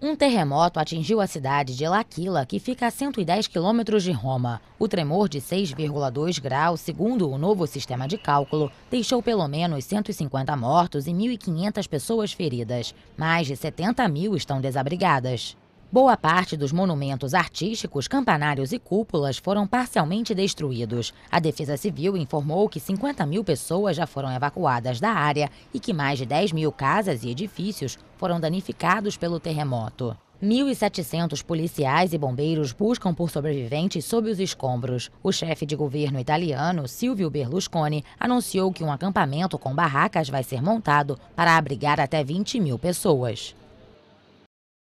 Um terremoto atingiu a cidade de L'Aquila, que fica a 110 quilômetros de Roma. O tremor de 6,2 graus, segundo o novo sistema de cálculo, deixou pelo menos 150 mortos e 1.500 pessoas feridas. Mais de 70 mil estão desabrigadas. Boa parte dos monumentos artísticos, campanários e cúpulas foram parcialmente destruídos. A Defesa Civil informou que 50 mil pessoas já foram evacuadas da área e que mais de 10 mil casas e edifícios foram danificados pelo terremoto. 1.700 policiais e bombeiros buscam por sobreviventes sob os escombros. O chefe de governo italiano, Silvio Berlusconi, anunciou que um acampamento com barracas vai ser montado para abrigar até 20 mil pessoas.